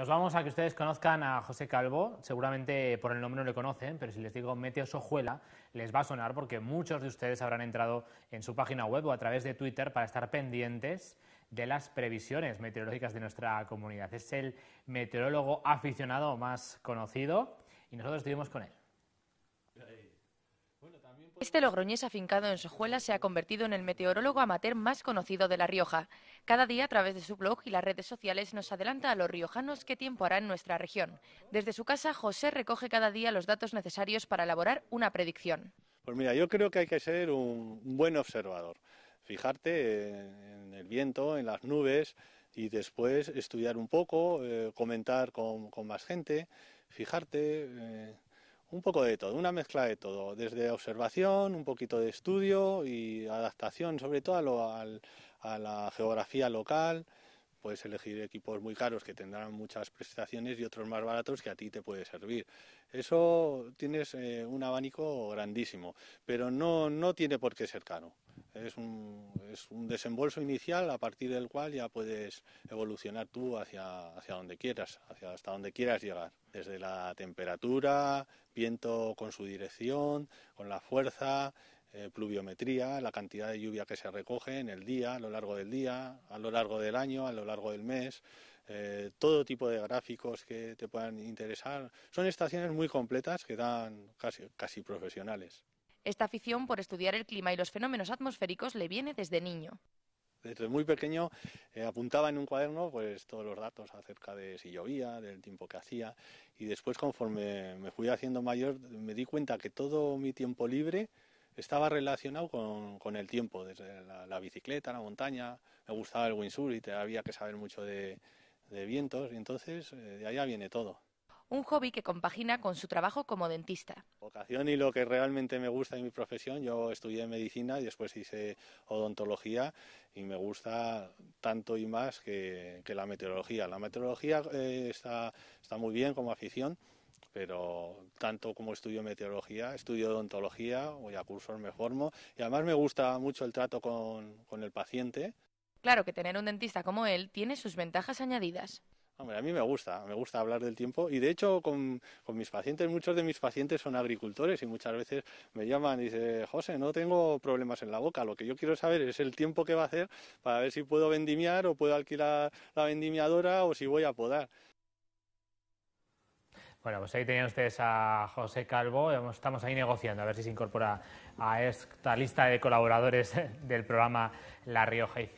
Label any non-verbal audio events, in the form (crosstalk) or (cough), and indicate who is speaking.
Speaker 1: Nos vamos a que ustedes conozcan a José Calvo, seguramente por el nombre no le conocen, pero si les digo Meteos Ojuela, les va a sonar porque muchos de ustedes habrán entrado en su página web o a través de Twitter para estar pendientes de las previsiones meteorológicas de nuestra comunidad. Es el meteorólogo aficionado más conocido y nosotros estuvimos con él.
Speaker 2: Este logroñés afincado en Sojuela se ha convertido en el meteorólogo amateur más conocido de La Rioja. Cada día a través de su blog y las redes sociales nos adelanta a los riojanos qué tiempo hará en nuestra región. Desde su casa, José recoge cada día los datos necesarios para elaborar una predicción.
Speaker 3: Pues mira, yo creo que hay que ser un buen observador. Fijarte eh, en el viento, en las nubes y después estudiar un poco, eh, comentar con, más gente, fijarte. Eh, un poco de todo, una mezcla de todo, desde observación, un poquito de estudio y adaptación, sobre todo a, lo, a la geografía local. Puedes elegir equipos muy caros que tendrán muchas prestaciones y otros más baratos que a ti te puede servir. Eso tienes eh, un abanico grandísimo, pero no, no tiene por qué ser caro. Es un, desembolso inicial a partir del cual ya puedes evolucionar tú hacia, hacia donde quieras, hasta donde quieras llegar. Desde la temperatura, viento con su dirección, con la fuerza, eh, pluviometría, la cantidad de lluvia que se recoge en el día, a lo largo del día, a lo largo del año, a lo largo del mes, eh, todo tipo de gráficos que te puedan interesar. Son estaciones muy completas que dan casi, casi profesionales.
Speaker 2: Esta afición por estudiar el clima y los fenómenos atmosféricos le viene desde niño.
Speaker 3: Desde muy pequeño eh, apuntaba en un cuaderno pues, todos los datos acerca de si llovía, del tiempo que hacía y después conforme me fui haciendo mayor me di cuenta que todo mi tiempo libre estaba relacionado con, el tiempo, desde la, bicicleta, la montaña, me gustaba el windsurf y había que saber mucho de, vientos, y entonces eh, de allá viene todo
Speaker 2: un hobby que compagina con su trabajo como dentista.
Speaker 3: Vocación y lo que realmente me gusta en mi profesión, yo estudié medicina y después hice odontología y me gusta tanto y más que, la meteorología. La meteorología eh, está, muy bien como afición, pero tanto como estudio meteorología, estudio odontología, voy a cursos, me formo y además me gusta mucho el trato con el paciente.
Speaker 2: Claro que tener un dentista como él tiene sus ventajas añadidas
Speaker 3: a mí me gusta, me gusta hablar del tiempo y de hecho con, mis pacientes, muchos de mis pacientes son agricultores y muchas veces me llaman y dicen, José, no tengo problemas en la boca, lo que yo quiero saber es el tiempo que va a hacer para ver si puedo vendimiar o puedo alquilar la vendimiadora o si voy a podar.
Speaker 1: Bueno, pues ahí tenían ustedes a José Calvo, estamos ahí negociando a ver si se incorpora a esta lista de colaboradores (laughs) del programa La Rioja y